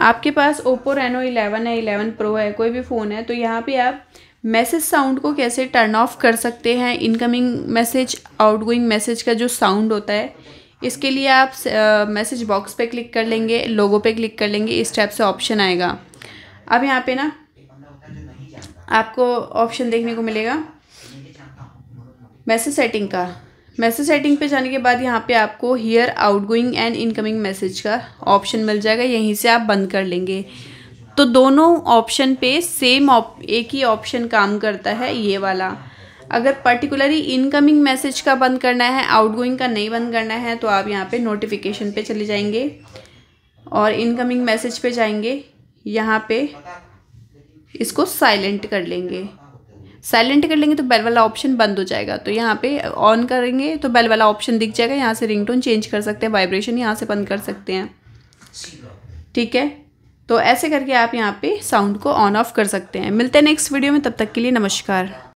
आपके पास Oppo Reno 11 है 11 pro है कोई भी फ़ोन है तो यहाँ पे आप मैसेज साउंड को कैसे टर्न ऑफ कर सकते हैं इनकमिंग मैसेज आउटगोइंग मैसेज का जो साउंड होता है इसके लिए आप मैसेज बॉक्स पे क्लिक कर लेंगे लोगो पे क्लिक कर लेंगे इस टाइप से ऑप्शन आएगा अब यहाँ पे ना आपको ऑप्शन देखने को मिलेगा मैसेज सेटिंग का मैसेज सेटिंग पे जाने के बाद यहाँ पे आपको here outgoing and incoming message का ऑप्शन मिल जाएगा यहीं से आप बंद कर लेंगे तो दोनों ऑप्शन पे सेम एक ही ऑप्शन काम करता है ये वाला अगर पर्टिकुलरली इनकमिंग मैसेज का बंद करना है आउटगोइंग का नहीं बंद करना है तो आप यहाँ पे नोटिफिकेशन पे चले जाएंगे और इनकमिंग मैसेज पे जाएंगे यहाँ पे इसको साइलेंट कर लेंगे साइलेंट कर लेंगे तो बेल वाला ऑप्शन बंद हो जाएगा तो यहाँ पे ऑन करेंगे तो बेल वाला ऑप्शन दिख जाएगा यहाँ से रिंगटोन चेंज कर सकते हैं वाइब्रेशन यहाँ से बंद कर सकते हैं ठीक है तो ऐसे करके आप यहाँ पे साउंड को ऑन ऑफ कर सकते हैं मिलते हैं नेक्स्ट वीडियो में तब तक के लिए नमस्कार